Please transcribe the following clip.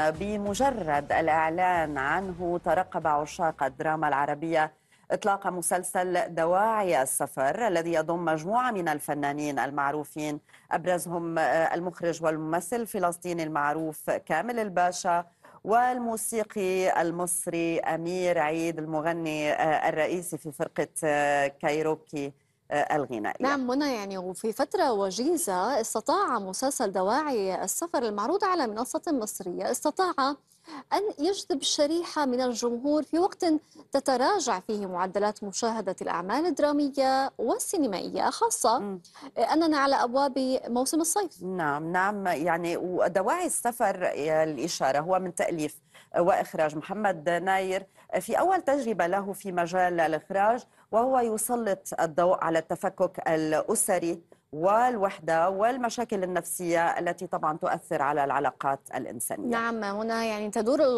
بمجرد الإعلان عنه ترقب عشاق الدراما العربية إطلاق مسلسل دواعي السفر الذي يضم مجموعة من الفنانين المعروفين أبرزهم آه، المخرج والممثل الفلسطيني المعروف كامل الباشا والموسيقي المصري أمير عيد المغني آه، الرئيسي في فرقة آه، كايروكي آه، الغنائية نعم منى يعني وفي فترة وجيزة استطاع مسلسل دواعي السفر المعروض على منصة مصرية استطاع أن يجذب شريحة من الجمهور في وقت تتراجع فيه معدلات مشاهدة الأعمال الدرامية والسينمائية خاصة أننا على أبواب موسم الصيف نعم نعم يعني ودواعي السفر الإشارة هو من تأليف وإخراج محمد ناير في أول تجربة له في مجال الإخراج وهو يسلط الضوء على على التفكك الاسري والوحده والمشاكل النفسيه التي طبعا تؤثر على العلاقات الانسانيه. نعم هنا يعني تدور